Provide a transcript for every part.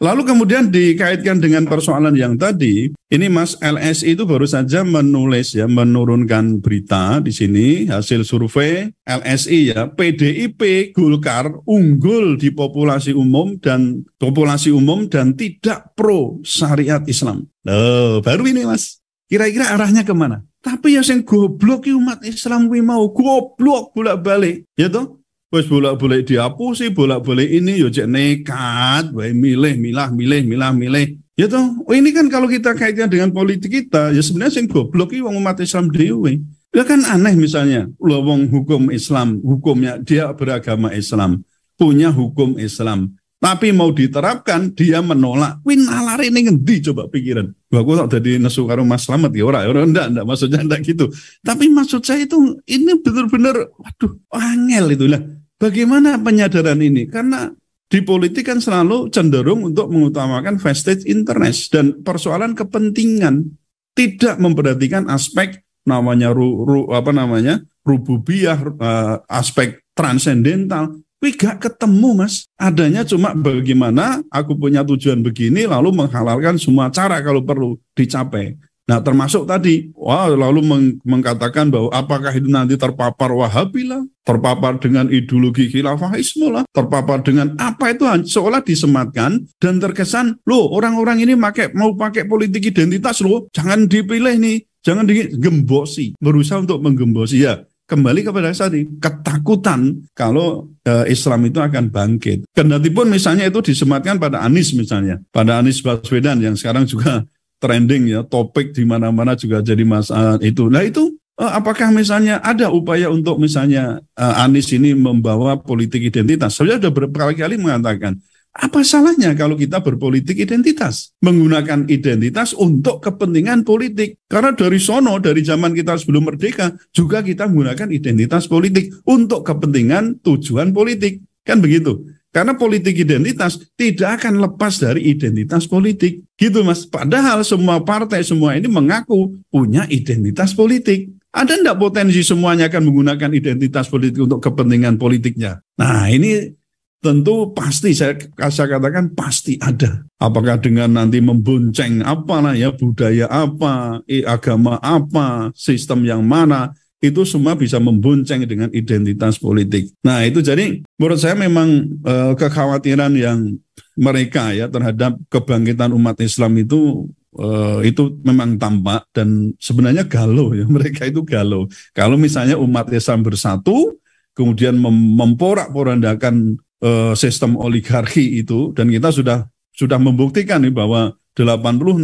Lalu kemudian dikaitkan dengan persoalan yang tadi, ini Mas LSI itu baru saja menulis ya, menurunkan berita di sini hasil survei LSI ya, PDIP Golkar unggul di populasi umum dan populasi umum dan tidak pro syariat Islam. Loh, baru ini Mas. Kira-kira arahnya kemana? Tapi ya sing goblok umat Islam kuwi mau goblok bolak-balik, ya toh? Wes bolak-balik dihapusi, bolak-balik ini yo cek nekat, baik milih, milah, milih, milah, milih. Ya toh, oh, ini kan kalau kita kaitkan dengan politik kita, ya sebenarnya sing goblok iki wong umat Islam dhewe. Ya kan aneh misalnya, lo hukum Islam, hukumnya dia beragama Islam, punya hukum Islam. Tapi mau diterapkan, dia menolak. Win nalar ini ngendi coba pikiran. Gua kok tak jadi nesu karo Mas Slamet ya ora, ora ndak ndak maksudnya ndak gitu. Tapi maksud saya itu ini benar-benar waduh angel itu lah Bagaimana penyadaran ini? Karena di politik kan selalu cenderung untuk mengutamakan vested interest dan persoalan kepentingan, tidak memperhatikan aspek namanya ru, ru apa namanya rububiah uh, aspek transendental. Tapi gak ketemu mas, adanya cuma bagaimana aku punya tujuan begini lalu menghalalkan semua cara kalau perlu dicapai. Nah, termasuk tadi, wah lalu meng mengkatakan bahwa apakah itu nanti terpapar Wahabi terpapar dengan ideologi khilafah lah, terpapar dengan apa itu seolah disematkan dan terkesan, loh orang-orang ini make, mau pakai politik identitas loh, jangan dipilih nih, jangan digembosi, berusaha untuk menggembosi ya. Kembali kepada saya tadi, ketakutan kalau e, Islam itu akan bangkit. Kendatipun misalnya itu disematkan pada Anies misalnya, pada Anies Baswedan yang sekarang juga trending ya, topik di mana-mana juga jadi masalah eh, itu. Nah itu eh, apakah misalnya ada upaya untuk misalnya uh, Anies ini membawa politik identitas? Saya sudah berkali-kali mengatakan, apa salahnya kalau kita berpolitik identitas? Menggunakan identitas untuk kepentingan politik. Karena dari sono, dari zaman kita sebelum merdeka, juga kita menggunakan identitas politik untuk kepentingan tujuan politik. Kan begitu. Karena politik identitas tidak akan lepas dari identitas politik. Gitu mas. Padahal semua partai, semua ini mengaku punya identitas politik. Ada ndak potensi semuanya akan menggunakan identitas politik untuk kepentingan politiknya? Nah ini tentu pasti saya, saya katakan pasti ada. Apakah dengan nanti membonceng apalah ya budaya apa, agama apa, sistem yang mana, itu semua bisa membonceng dengan identitas politik. Nah, itu jadi menurut saya memang e, kekhawatiran yang mereka ya terhadap kebangkitan umat Islam itu e, itu memang tampak dan sebenarnya galau ya mereka itu galau. Kalau misalnya umat Islam bersatu kemudian mem memporak-porandakan e, sistem oligarki itu dan kita sudah sudah membuktikan nih bahwa 86%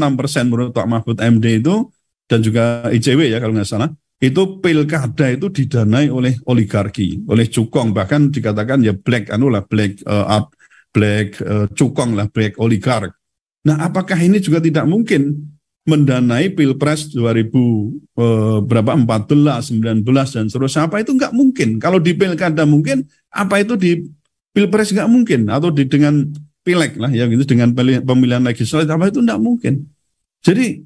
menurut Pak Mahfud MD itu dan juga ICW ya kalau nggak salah itu pilkada itu didanai oleh oligarki, oleh cukong bahkan dikatakan ya black anu lah black uh, up, black uh, cukong lah black oligark. Nah, apakah ini juga tidak mungkin mendanai pilpres 2000 uh, eh, berapa 14, 19 dan seterusnya apa itu nggak mungkin. Kalau di pilkada mungkin, apa itu di pilpres nggak mungkin atau di dengan pilek lah ya gitu dengan pemilihan legislatif apa itu nggak mungkin. Jadi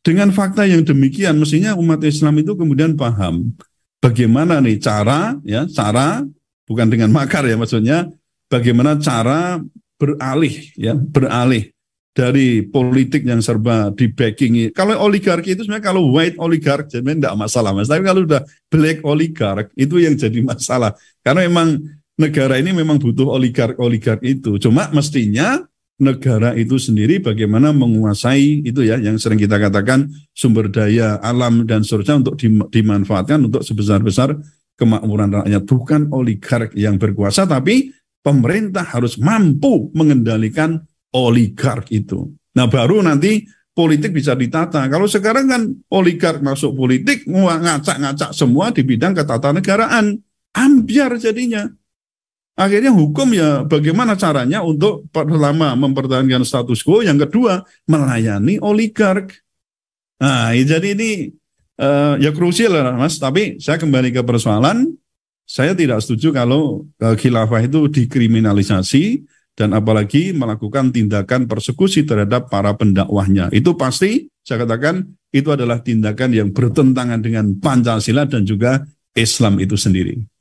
dengan fakta yang demikian, mestinya umat Islam itu kemudian paham bagaimana nih cara, ya cara, bukan dengan makar ya maksudnya, bagaimana cara beralih, ya beralih dari politik yang serba di backing. Kalau oligarki itu sebenarnya kalau white oligark jadi tidak masalah mas, tapi kalau sudah black oligark itu yang jadi masalah. Karena memang negara ini memang butuh oligark-oligark itu. Cuma mestinya negara itu sendiri bagaimana menguasai itu ya yang sering kita katakan sumber daya alam dan seterusnya untuk dimanfaatkan untuk sebesar-besar kemakmuran rakyat bukan oligark yang berkuasa tapi pemerintah harus mampu mengendalikan oligark itu. Nah, baru nanti politik bisa ditata. Kalau sekarang kan oligark masuk politik ngacak-ngacak semua di bidang ketatanegaraan. Ambiar jadinya. Akhirnya hukum ya bagaimana caranya untuk pertama mempertahankan status quo, yang kedua melayani oligark. Nah, jadi ini uh, ya krusial lah mas. Tapi saya kembali ke persoalan, saya tidak setuju kalau uh, khilafah itu dikriminalisasi dan apalagi melakukan tindakan persekusi terhadap para pendakwahnya. Itu pasti saya katakan itu adalah tindakan yang bertentangan dengan Pancasila dan juga Islam itu sendiri.